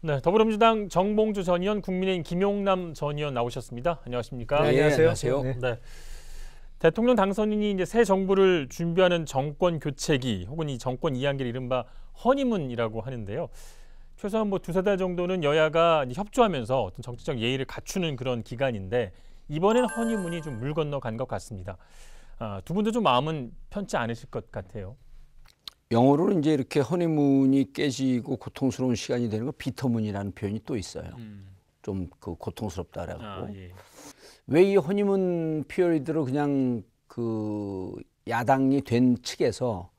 네, 더불어민주당 정봉주 전 의원, 국민의힘 김용남 전 의원 나오셨습니다. 안녕하십니까? 네, 예, 안녕하세요. 안녕하세요. 네. 네. 대통령 당선인이 이제 새 정부를 준비하는 정권 교체기 혹은 이 정권 이양기를 이른바 허니문이라고 하는데요. 최소한 뭐 두세 달 정도는 여야가 협조하면서 어떤 정치적 예의를 갖추는 그런 기간인데 이번엔 허니문이 좀 물 건너간 것 같습니다. 아, 두 분도 좀 마음은 편치 않으실 것 같아요. 영어로는 이제 이렇게 허니문이 깨지고 고통스러운 시간이 되는 거 비터문이라는 표현이 또 있어요. 음. 좀그 고통스럽다 그래갖고 아, 예. 왜이 허니문 피어리드로 그냥 그 야당이 된 측에서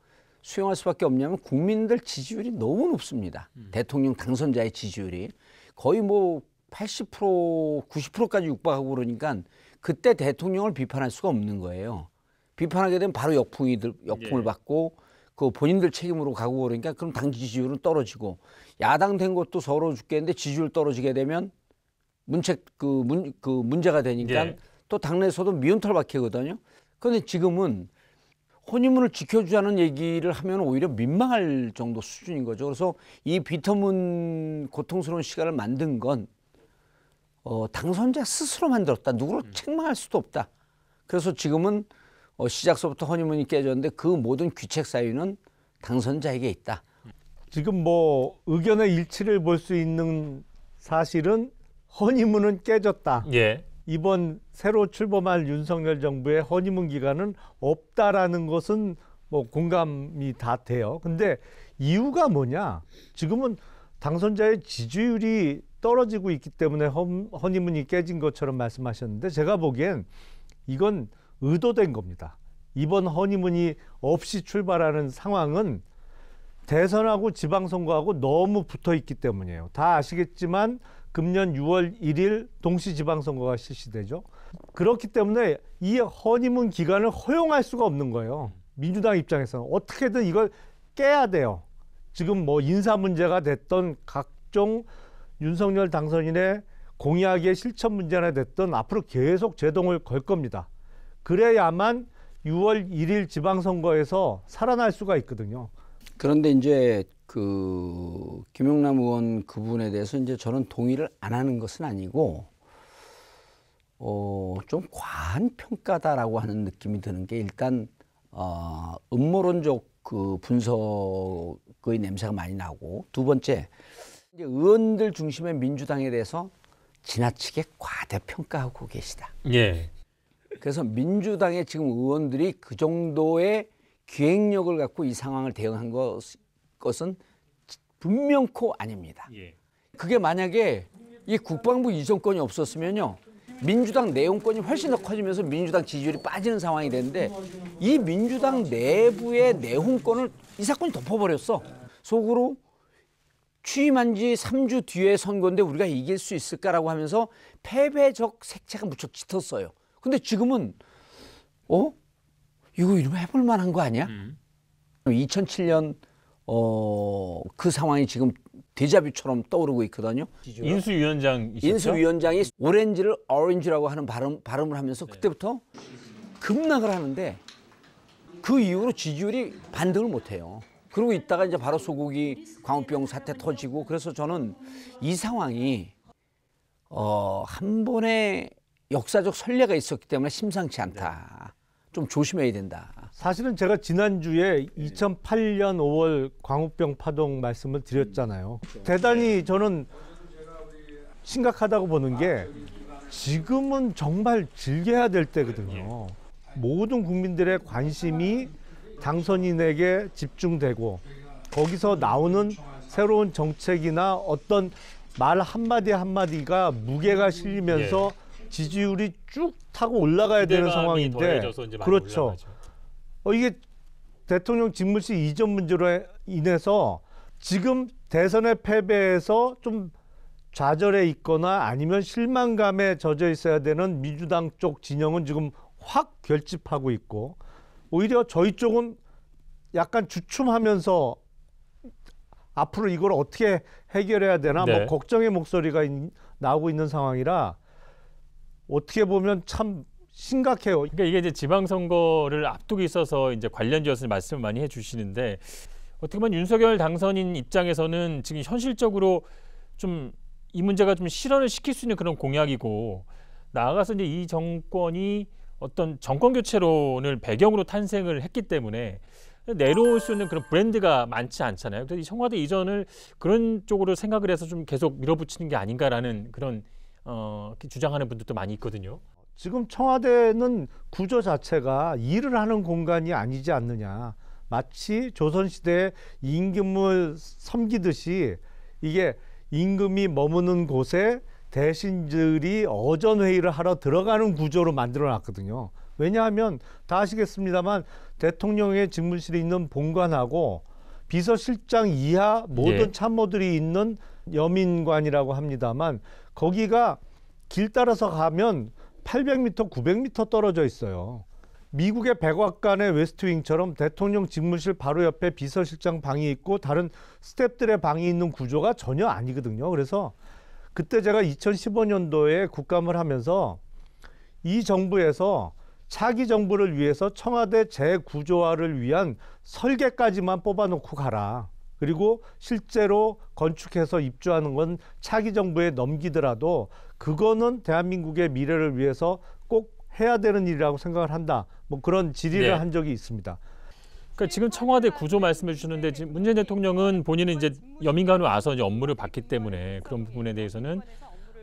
수용할 수밖에 없냐면 국민들 지지율이 너무 높습니다. 음. 대통령 당선자의 지지율이 거의 뭐 80% 90%까지 육박하고 그러니까 그때 대통령을 비판할 수가 없는 거예요. 비판하게 되면 바로 역풍이 들, 역풍을 예. 받고 그 본인들 책임으로 가고 그러니까 그럼 당 지지율은 떨어지고 야당 된 것도 서러워 죽겠는데 지지율 떨어지게 되면 문책 그, 문, 그 문제가 되니까 예. 또 당내에서도 미운 털 박히거든요. 그런데 지금은 혼인문을 지켜주자는 얘기를 하면 오히려 민망할 정도 수준인 거죠. 그래서 이 비터문 고통스러운 시간을 만든 건 어, 당선자 스스로 만들었다. 누구를 책망할 수도 없다. 그래서 지금은 어, 시작서부터 허니문이 깨졌는데 그 모든 귀책 사유는 당선자에게 있다. 지금 뭐 의견의 일치를 볼 수 있는 사실은 허니문은 깨졌다. 예. 이번 새로 출범할 윤석열 정부의 허니문 기간은 없다라는 것은 뭐 공감이 다 돼요. 근데 이유가 뭐냐? 지금은 당선자의 지지율이 떨어지고 있기 때문에 허, 허니문이 깨진 것처럼 말씀하셨는데 제가 보기엔 이건 의도된 겁니다. 이번 허니문이 없이 출발하는 상황은 대선하고 지방선거하고 너무 붙어 있기 때문이에요. 다 아시겠지만 금년 6월 1일 동시 지방선거가 실시되죠. 그렇기 때문에 이 허니문 기간을 허용할 수가 없는 거예요. 민주당 입장에서는 어떻게든 이걸 깨야 돼요. 지금 뭐 인사 문제가 됐던 각종 윤석열 당선인의 공약의 실천 문제나 됐던 앞으로 계속 제동을 걸 겁니다. 그래야만 6월 1일 지방선거에서 살아날 수가 있거든요. 그런데 이제 그 김용남 의원 그분에 대해서 이제 저는 동의를 안 하는 것은 아니고 어, 좀 과한 평가다라고 하는 느낌이 드는 게 일단 어, 음모론적 그 분석의 냄새가 많이 나고 두 번째 이제 의원들 중심의 민주당에 대해서 지나치게 과대평가하고 계시다. 예. 그래서 민주당의 지금 의원들이 그 정도의 기획력을 갖고 이 상황을 대응한 것, 것은 분명코 아닙니다. 예. 그게 만약에 이 국방부 이전권이 없었으면요. 민주당 내용권이 훨씬 더 커지면서 민주당 지지율이 빠지는 상황이 되는데 이 민주당 내부의 내홍권을 이 사건이 덮어버렸어. 속으로 취임한 지 3주 뒤에 선거인데 우리가 이길 수 있을까라고 하면서 패배적 색채가 무척 짙었어요. 근데 지금은 어? 이거 이러면 해볼 만한 거 아니야? 음. 2007년 어, 그 상황이 지금 데자뷰처럼 떠오르고 있거든요. 인수위원장 인수위원장이 오렌지를 오렌지라고 하는 발음, 발음을 하면서 네. 그때부터 급락을 하는데 그 이후로 지지율이 반등을 못해요. 그러고 있다가 이제 바로 소고기 광우병 사태 터지고 그래서 저는 이 상황이 어, 한 번에 역사적 선례가 있었기 때문에 심상치 않다. 좀 조심해야 된다. 사실은 제가 지난주에 2008년 5월 광우병 파동 말씀을 드렸잖아요. 음, 그렇죠. 대단히 네. 저는 심각하다고 보는 게 지금은 정말 즐겨야 될 때거든요. 예. 모든 국민들의 관심이 당선인에게 집중되고 거기서 나오는 새로운 정책이나 어떤 말 한마디 한마디가 무게가 실리면서 예. 지지율이 쭉 타고 올라가야 되는 상황인데 그렇죠. 올라가죠. 어, 이게 대통령 직무시 이전 문제로 인해서 지금 대선의 패배에서 좀 좌절에 있거나 아니면 실망감에 젖어 있어야 되는 민주당 쪽 진영은 지금 확 결집하고 있고 오히려 저희 쪽은 약간 주춤하면서 앞으로 이걸 어떻게 해결해야 되나 뭐 네. 뭐 걱정의 목소리가 나오고 있는 상황이라 어떻게 보면 참 심각해요. 그러니까 이게 이제 지방선거를 앞두고 있어서 이제 관련지어서 말씀을 많이 해주시는데 어떻게 보면 윤석열 당선인 입장에서는 지금 현실적으로 좀 이 문제가 좀 실현을 시킬 수 있는 그런 공약이고 나아가서 이제 이 정권이 어떤 정권 교체론을 배경으로 탄생을 했기 때문에 내려올 수 있는 그런 브랜드가 많지 않잖아요. 그래서 이 청와대 이전을 그런 쪽으로 생각을 해서 좀 계속 밀어붙이는 게 아닌가라는 그런 어, 주장하는 분들도 많이 있거든요. 지금 청와대는 구조 자체가 일을 하는 공간이 아니지 않느냐. 마치 조선시대 임금을 섬기듯이 이게 임금이 머무는 곳에 대신들이 어전회의를 하러 들어가는 구조로 만들어 놨거든요. 왜냐하면 다 아시겠습니다만 대통령의 직무실에 있는 본관하고 비서실장 이하 모든 예. 참모들이 있는 여민관이라고 합니다만 거기가 길 따라서 가면 800m, 900m 떨어져 있어요. 미국의 백악관의 웨스트윙처럼 대통령 집무실 바로 옆에 비서실장 방이 있고 다른 스탭들의 방이 있는 구조가 전혀 아니거든요. 그래서 그때 제가 2015년도에 국감을 하면서 이 정부에서 차기 정부를 위해서 청와대 재구조화를 위한 설계까지만 뽑아놓고 가라. 그리고 실제로 건축해서 입주하는 건 차기 정부에 넘기더라도 그거는 대한민국의 미래를 위해서 꼭 해야 되는 일이라고 생각을 한다. 뭐 그런 질의를 네. 한 적이 있습니다. 그러니까 지금 청와대 구조 말씀해 주시는데 지금 문재인 대통령은 본인은 이제 여민간으로 와서 이제 업무를 받기 때문에 그런 부분에 대해서는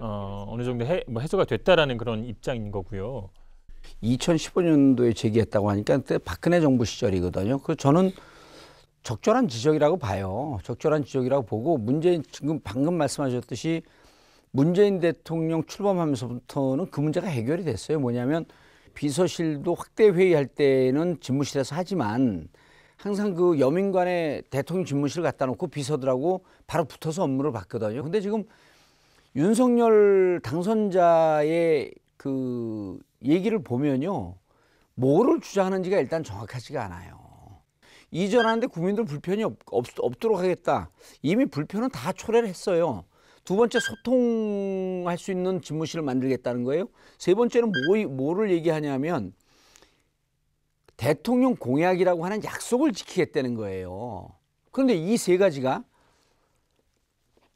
어, 어느 정도 해, 뭐 해소가 됐다라는 그런 입장인 거고요. 2015년도에 제기했다고 하니까 그때 박근혜 정부 시절이거든요. 그 저는 적절한 지적이라고 봐요. 적절한 지적이라고 보고 문재인 지금 방금 말씀하셨듯이 문재인 대통령 출범하면서부터는 그 문제가 해결이 됐어요. 뭐냐면 비서실도 확대 회의할 때는 집무실에서 하지만 항상 그 여민관에 대통령 집무실 을 갖다 놓고 비서들하고 바로 붙어서 업무를 봤거든요. 근데 지금 윤석열 당선자의 그 얘기를 보면요. 뭐를 주장하는지가 일단 정확하지가 않아요. 이전하는데 국민들 불편이 없, 없, 도록 하겠다. 이미 불편은 다 초래를 했어요. 두 번째 소통할 수 있는 집무실을 만들겠다는 거예요. 세 번째는 뭐, 뭐를 얘기하냐면 대통령 공약이라고 하는 약속을 지키겠다는 거예요. 그런데 이 세 가지가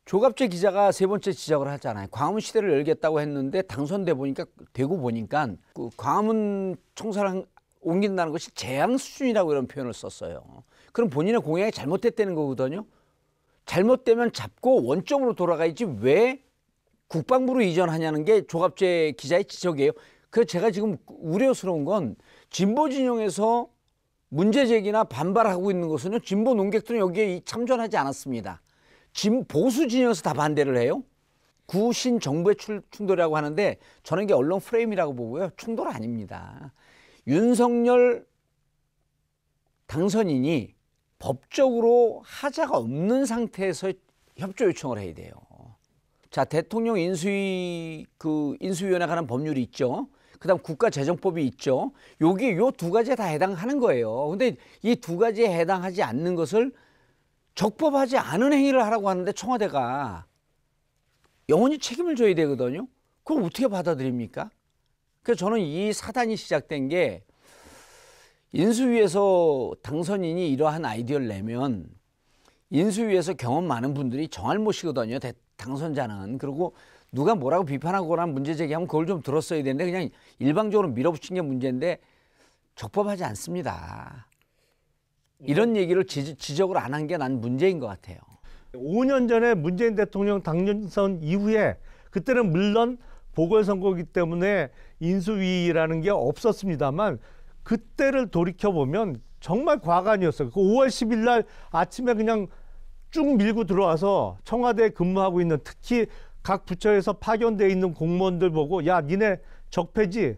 조갑재 기자가 세 번째 지적을 하잖아요. 광화문 시대를 열겠다고 했는데 당선돼 보니까 되고 보니까 그 광화문 총사를 옮긴다는 것이 재앙 수준이라고 이런 표현을 썼어요. 그럼 본인의 공약이 잘못됐다는 거거든요. 잘못되면 잡고 원점으로 돌아가야지 왜 국방부로 이전하냐는 게 조갑재 기자의 지적이에요. 그래서 제가 지금 우려스러운 건 진보 진영에서 문제 제기나 반발하고 있는 것은요. 진보 농객들은 여기에 참전하지 않았습니다. 진 보수 진영에서 다 반대를 해요. 구신 정부의 충돌이라고 하는데 저는 이게 언론 프레임이라고 보고요. 충돌 아닙니다. 윤석열 당선인이 법적으로 하자가 없는 상태에서 협조 요청을 해야 돼요. 자, 대통령 인수위 그 인수위원회 관한 법률이 있죠. 그다음 국가재정법이 있죠. 여기 요두 가지에 다 해당하는 거예요. 근데 이 두 가지에 해당하지 않는 것을 적법하지 않은 행위를 하라고 하는데 청와대가 영원히 책임을 져야 되거든요. 그걸 어떻게 받아들입니까? 그래서 저는 이 사단이 시작된 게 인수위에서 당선인이 이러한 아이디어를 내면 인수위에서 경험 많은 분들이 정할 못이거든요. 당선자는. 그리고 누가 뭐라고 비판하거나 문제 제기하면 그걸 좀 들었어야 되는데 그냥 일방적으로 밀어붙인 게 문제인데 적법하지 않습니다. 예. 이런 얘기를 지적, 을안 한 게 난 문제인 것 같아요. 5년 전에 문재인 대통령 당선 이후에 그때는 물론 보궐선거기 때문에 인수위라는 게 없었습니다만 그때를 돌이켜 보면 정말 과간이었어요. 그 5월 10일 날 아침에 그냥 쭉 밀고 들어와서 청와대에 근무하고 있는 특히 각 부처에서 파견되어 있는 공무원들 보고 야 니네 적폐지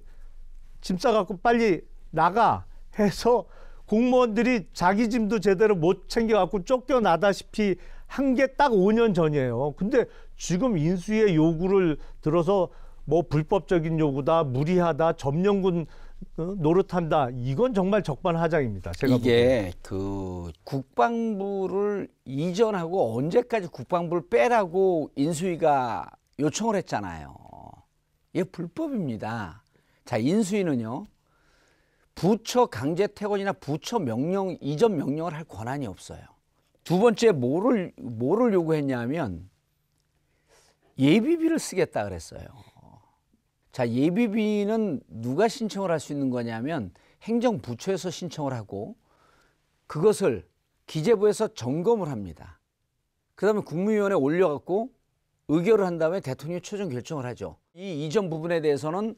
짐 싸갖고 빨리 나가 해서 공무원들이 자기 짐도 제대로 못 챙겨갖고 쫓겨나다시피 한 게 딱 5년 전이에요. 근데 지금 인수위의 요구를 들어서 뭐 불법적인 요구다, 무리하다, 점령군 어, 노릇한다. 이건 정말 적반하장입니다. 제가 이게 보면. 그 국방부를 이전하고 언제까지 국방부를 빼라고 인수위가 요청을 했잖아요. 이게 불법입니다. 자, 인수위는요. 부처 강제 퇴원이나 부처 명령 이전 명령을 할 권한이 없어요. 두 번째 뭐를 뭐를 요구했냐면 예비비를 쓰겠다 그랬어요. 자, 예비비는 누가 신청을 할 수 있는 거냐면 행정부처에서 신청을 하고 그것을 기재부에서 점검을 합니다. 그 다음에 국무위원회 올려갖고 의결을 한 다음에 대통령이 최종 결정을 하죠. 이 이전 부분에 대해서는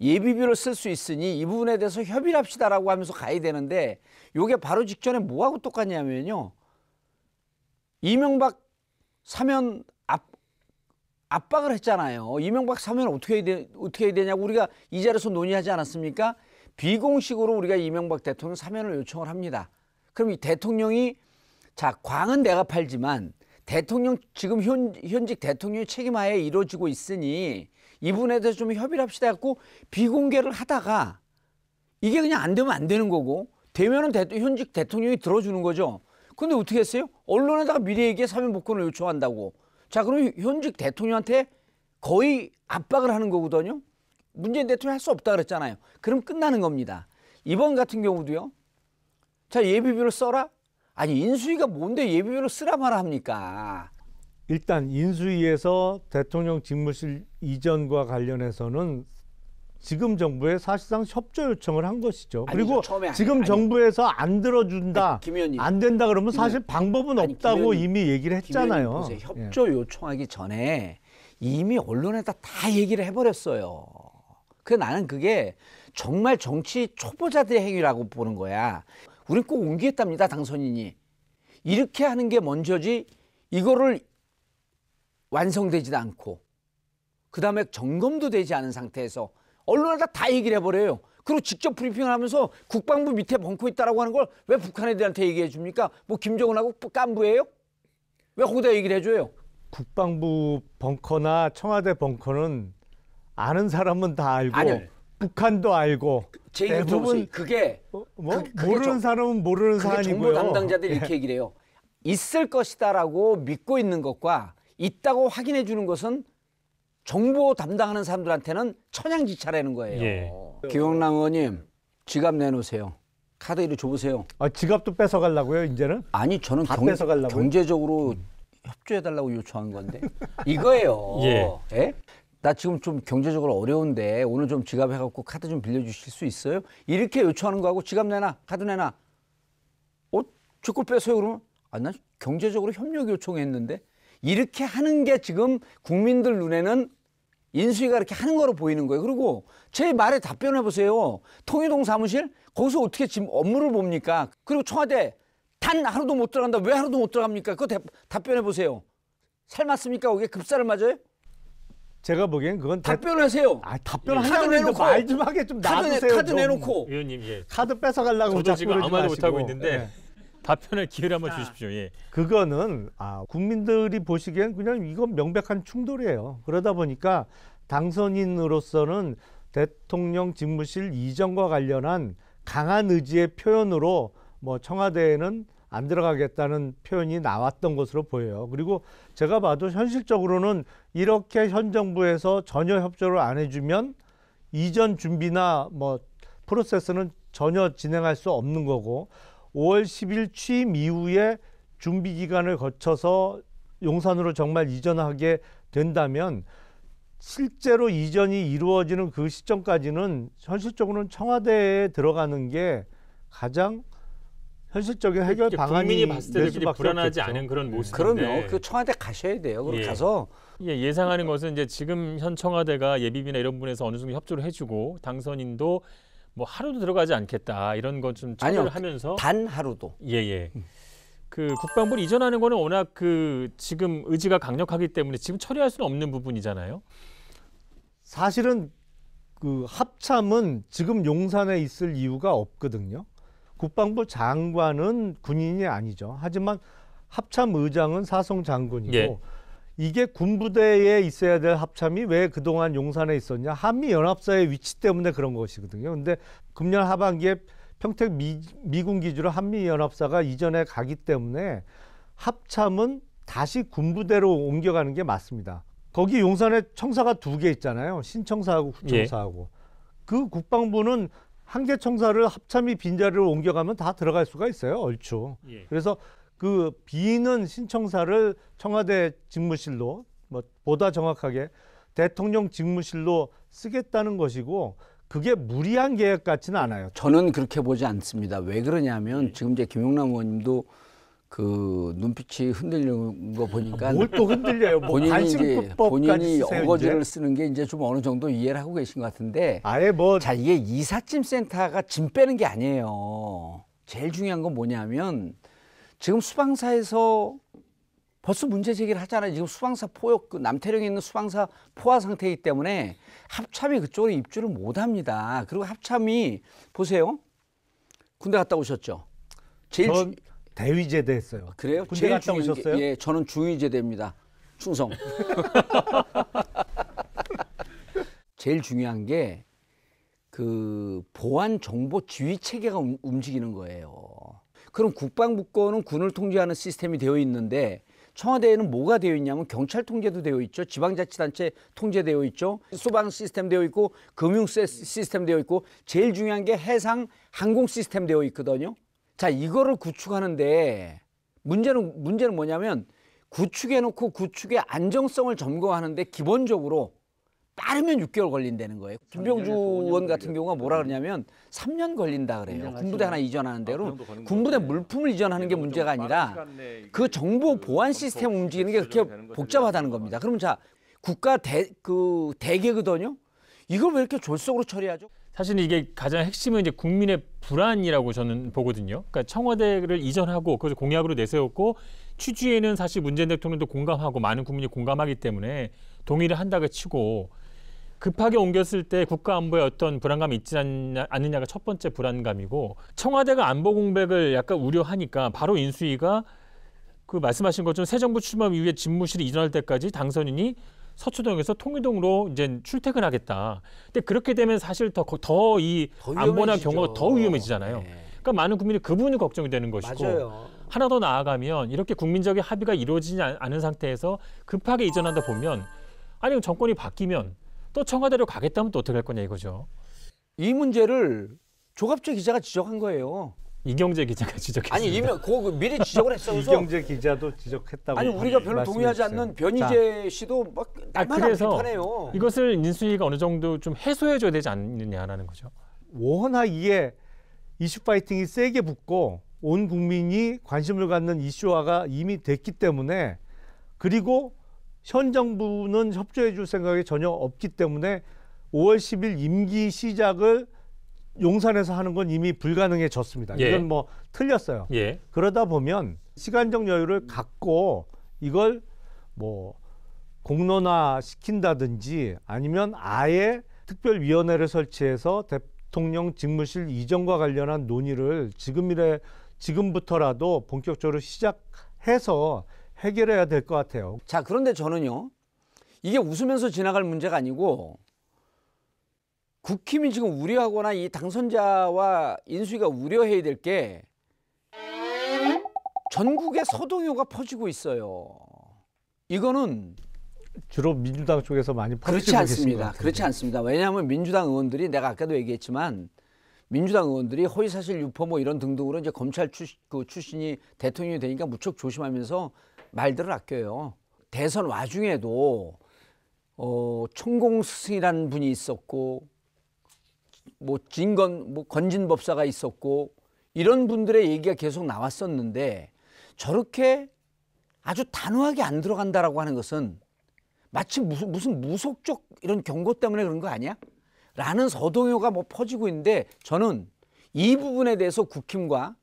예비비를 쓸 수 있으니 이 부분에 대해서 협의를 합시다라고 하면서 가야 되는데 요게 바로 직전에 뭐하고 똑같냐면요. 이명박 사면 압박을 했잖아요. 이명박 사면 어떻게 해야, 되, 어떻게 해야 되냐고 우리가 이 자리에서 논의하지 않았습니까? 비공식으로 우리가 이명박 대통령 사면을 요청을 합니다. 그럼 이 대통령이 자, 광은 내가 팔지만 대통령 지금 현, 현직 대통령의 책임하에 이루어지고 있으니 이분에 대해서 좀 협의를 합시다 갖고 비공개를 하다가 이게 그냥 안 되면 안 되는 거고 되면은 대통, 현직 대통령이 들어주는 거죠. 근데 어떻게 했어요? 언론에다가 미래 얘기에 사면 복권을 요청한다고. 자, 그럼 현직 대통령한테 거의 압박을 하는 거거든요. 문재인 대통령 할수 없다 그랬잖아요. 그럼 끝나는 겁니다. 이번 같은 경우도요. 자, 예비비를 써라? 아니, 인수위가 뭔데 예비비를 쓰라 말아 합니까? 일단 인수위에서 대통령 집무실 이전과 관련해서는 지금 정부에 사실상 협조 요청을 한 것이죠. 아니죠, 그리고 지금 아니, 정부에서 안 들어준다, 아니, 안 된다 그러면 사실 김, 방법은 아니, 없다고 김, 이미 얘기를 했잖아요. 보세 예. 협조 요청하기 전에 이미 언론에다 다 얘기를 해버렸어요. 그 나는 그게 정말 정치 초보자들의 행위라고 보는 거야. 우린 꼭 옮기겠답니다, 당선인이. 이렇게 하는 게 먼저지 이거를 완성되지도 않고 그 다음에 점검도 되지 않은 상태에서 언론에다 다 얘기를 해버려요. 그리고 직접 브리핑을 하면서 국방부 밑에 벙커 있다라고 하는 걸 왜 북한 애들한테 얘기해 줍니까? 뭐 김정은하고 깐부예요? 왜 거기다 얘기를 해줘요? 국방부 벙커나 청와대 벙커는 아는 사람은 다 알고 아니요. 북한도 알고 제 얘기 들 그게 어, 뭐? 그, 그게 모르는 저, 사람은 모르는 사안이고요. 정보 담당자들이 이렇게 예. 얘기를 해요. 있을 것이다라고 믿고 있는 것과 있다고 확인해 주는 것은 정보 담당하는 사람들한테는 천양지차라는 거예요. 예. 김영남 의원님 지갑 내놓으세요. 카드 이리 줘보세요. 아, 지갑도 뺏어가려고요, 이제는? 아니 저는 경, 뺏어가려고요? 경제적으로 협조해달라고 요청한 건데 이거예요. 예. 예? 나 지금 좀 경제적으로 어려운데 오늘 좀 지갑 해갖고 카드 좀 빌려주실 수 있어요? 이렇게 요청하는 거하고 지갑 내놔, 카드 내놔. 어, 제걸 뺏어요 그러면 아, 난 경제적으로 협력 요청했는데 이렇게 하는 게 지금 국민들 눈에는 인수위가 이렇게 하는 거로 보이는 거예요. 그리고 제 말에 답변해 보세요. 통일동 사무실 거기서 어떻게 지금 업무를 봅니까? 그리고 청와대 단 하루도 못 들어간다. 왜 하루도 못 들어갑니까? 그거 답변해 보세요. 삶았습니까? 거기급사를 맞아요? 제가 보기엔 그건 답변하세요. 아, 답변하려고 예. 말좀 하게 좀카 놔두세요. 내, 카드 내놓고 의원님 예. 카드 뺏어 가려고 자꾸 지금 아무 말도 못 하고 있는데 예. 답변을 기회를 한번 주십시오. 예. 그거는 아, 국민들이 보시기엔 그냥 이건 명백한 충돌이에요. 그러다 보니까 당선인으로서는 대통령 집무실 이전과 관련한 강한 의지의 표현으로 뭐 청와대에는 안 들어가겠다는 표현이 나왔던 것으로 보여요. 그리고 제가 봐도 현실적으로는 이렇게 현 정부에서 전혀 협조를 안 해주면 이전 준비나 뭐 프로세스는 전혀 진행할 수 없는 거고 5월 10일 취임 이후에 준비 기간을 거쳐서 용산으로 정말 이전하게 된다면 실제로 이전이 이루어지는 그 시점까지는 현실적으로는 청와대에 들어가는 게 가장 현실적인 해결 그러니까 방안이 국민이 봤을 때 불안하지 없겠죠. 않은 그런 모습인데 그럼요. 그 청와대 가셔야 돼요. 그럼 예. 가서 예, 예상하는 것은 이제 지금 현 청와대가 예비비나 이런 분에서 어느 정도 협조를 해주고 당선인도 뭐 하루도 들어가지 않겠다 이런 것좀 처리를 하면서 단 하루도 예예 예. 그 국방부를 이전하는 거는 워낙 그 지금 의지가 강력하기 때문에 지금 처리할 수는 없는 부분이잖아요. 사실은 그 합참은 지금 용산에 있을 이유가 없거든요. 국방부 장관은 군인이 아니죠. 하지만 합참 의장은 사성 장군이고 예. 이게 군부대에 있어야 될 합참이 왜 그동안 용산에 있었냐? 한미 연합사의 위치 때문에 그런 것이거든요. 근데 금년 하반기에 평택 미, 미군 기지로 한미 연합사가 이전에 가기 때문에 합참은 다시 군부대로 옮겨가는 게 맞습니다. 거기 용산에 청사가 두 개 있잖아요. 신청사하고 구청사하고. 예. 그 국방부는 한 개 청사를 합참이 빈자리로 옮겨가면 다 들어갈 수가 있어요. 얼추. 예. 그래서 그비는 신청사를 청와대 집무실로 뭐 보다 정확하게 대통령 집무실로 쓰겠다는 것이고 그게 무리한 계획 같지는 않아요. 저는 그렇게 보지 않습니다. 왜 그러냐면 네. 지금 이제 김용남 의원님도 그 눈빛이 흔들리는 거 보니까 뭘 또 흔들려요? 뭐 본인이 이제 본인이 어거지를 쓰는 게 이제 좀 어느 정도 이해를 하고 계신 것 같은데 아예 뭐 자 이게 이삿짐 센터가 짐 빼는 게 아니에요. 제일 중요한 건 뭐냐면 지금 수방사에서 벌써 문제 제기를 하잖아요. 지금 수방사 포역, 그 남태령에 있는 수방사 포화 상태이기 때문에 합참이 그쪽으로 입주를 못 합니다. 그리고 합참이 보세요. 군대 갔다 오셨죠? 제일 전 주... 대위제대 했어요. 그래요? 군대 갔다 오셨어요? 예, 저는 중위제대입니다. 충성. 제일 중요한 게 그 보안 정보 지휘 체계가 움직이는 거예요. 그럼 국방부권은 군을 통제하는 시스템이 되어 있는데 청와대에는 뭐가 되어 있냐면 경찰 통제도 되어 있죠. 지방자치단체 통제되어 있죠. 소방 시스템 되어 있고 금융 시스템 되어 있고 제일 중요한 게 해상 항공 시스템 되어 있거든요. 자, 이거를 구축하는데 문제는 문제는 뭐냐면 구축해 놓고 구축의 안정성을 점검하는데 기본적으로 빠르면 6개월 걸린다는 거예요. 김병주 의원 같은 경우가 뭐라 음. 그러냐면 3년 걸린다 그래요. 군부대 하나 이전하는 아, 대로 군부대 물품을 이전하는 게 문제가 아니라 그 정보 그 보안 시스템 움직이는 게 그렇게 복잡하다는 겁니다. 그러면 자 국가 대 그 대계거든요. 이걸 왜 이렇게 졸속으로 처리하죠? 사실 이게 가장 핵심은 이제 국민의 불안이라고 저는 보거든요. 그러니까 청와대를 이전하고 그것을 공약으로 내세웠고 취지에는 사실 문재인 대통령도 공감하고 많은 국민이 공감하기 때문에 동의를 한다고 치고 급하게 옮겼을 때 국가 안보에 어떤 불안감이 있지 않느냐, 않느냐가 첫 번째 불안감이고 청와대가 안보 공백을 약간 우려하니까 바로 인수위가 그 말씀하신 것처럼 새 정부 출범 이후에 집무실이 이전할 때까지 당선인이 서초동에서 통일동으로 이제 출퇴근하겠다. 근데 그렇게 되면 사실 더 더 이 안보나 경호가더 위험해지잖아요. 네. 그러니까 많은 국민이 그분이 부 걱정이 되는 것이고 맞아요. 하나 더 나아가면 이렇게 국민적인 합의가 이루어지지 않은 상태에서 급하게 이전한다 보면 아니 면 정권이 바뀌면 또 청와대로 가겠다면 또 어떻게 할 거냐 이거죠. 이 문제를 조갑재 기자가 지적한 거예요. 이경재 기자가 지적했습니 아니 이면 그 미리 지적을 했어. 그 이경재 기자도 지적했다고. 아니 우리가 별로 동의하지 않는 변희재 씨도 막 아, 그래 비판해요. 이것을 인수위가 어느 정도 좀 해소해 줘야 되지 않느냐라는 거죠. 워낙 이에 이슈 파이팅이 세게 붙고 온 국민이 관심을 갖는 이슈화가 이미 됐기 때문에 그리고 현 정부는 협조해 줄 생각이 전혀 없기 때문에 5월 10일 임기 시작을 용산에서 하는 건 이미 불가능해졌습니다. 예. 이건 뭐 틀렸어요. 예. 그러다 보면 시간적 여유를 갖고 이걸 뭐 공론화 시킨다든지 아니면 아예 특별위원회를 설치해서 대통령 직무실 이전과 관련한 논의를 지금이래 지금부터라도 본격적으로 시작해서 해결해야 될 것 같아요. 자, 그런데 저는요. 이게 웃으면서 지나갈 문제가 아니고 국힘이 지금 우려하거나 이 당선자와 인수위가 우려해야 될 게 전국에 서동요가 퍼지고 있어요. 이거는 주로 민주당 쪽에서 많이 그렇지 않습니다. 그렇지 않습니다. 왜냐하면 민주당 의원들이 내가 아까도 얘기했지만 민주당 의원들이 허위사실 유포 뭐 이런 등등으로 이제 검찰 출신, 그 출신이 대통령이 되니까 무척 조심하면서 말들을 아껴요. 대선 와중에도 어, 총공 승이라는 분이 있었고 뭐 진건 뭐 건진 법사가 있었고 이런 분들의 얘기가 계속 나왔었는데 저렇게 아주 단호하게 안 들어간다라고 하는 것은 마치 무슨, 무슨 무속적 이런 경고 때문에 그런 거 아니야? 라는 서동요가 뭐 퍼지고 있는데 저는 이 부분에 대해서 국힘과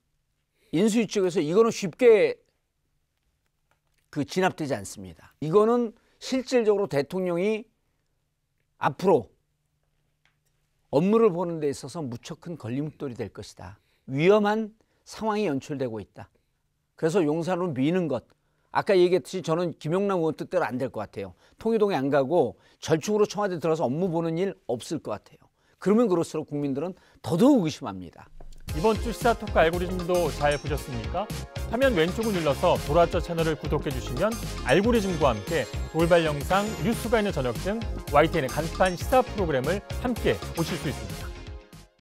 인수위 측에서 이거는 쉽게 그 진압되지 않습니다. 이거는 실질적으로 대통령이 앞으로 업무를 보는 데 있어서 무척 큰 걸림돌이 될 것이다. 위험한 상황이 연출되고 있다. 그래서 용산으로 미는 것. 아까 얘기했듯이 저는 김용남 의원 뜻대로 안 될 것 같아요. 통일동에 안 가고 절충으로 청와대 들어서 업무 보는 일 없을 것 같아요. 그러면 그럴수록 국민들은 더더욱 의심합니다. 이번 주 시사토크 알고리즘도 잘 보셨습니까? 화면 왼쪽을 눌러서 돌아저 채널을 구독해 주시면 알고리즘과 함께 돌발 영상, 뉴스가 있는 저녁 등 YTN의 간판 시사 프로그램을 함께 보실 수 있습니다.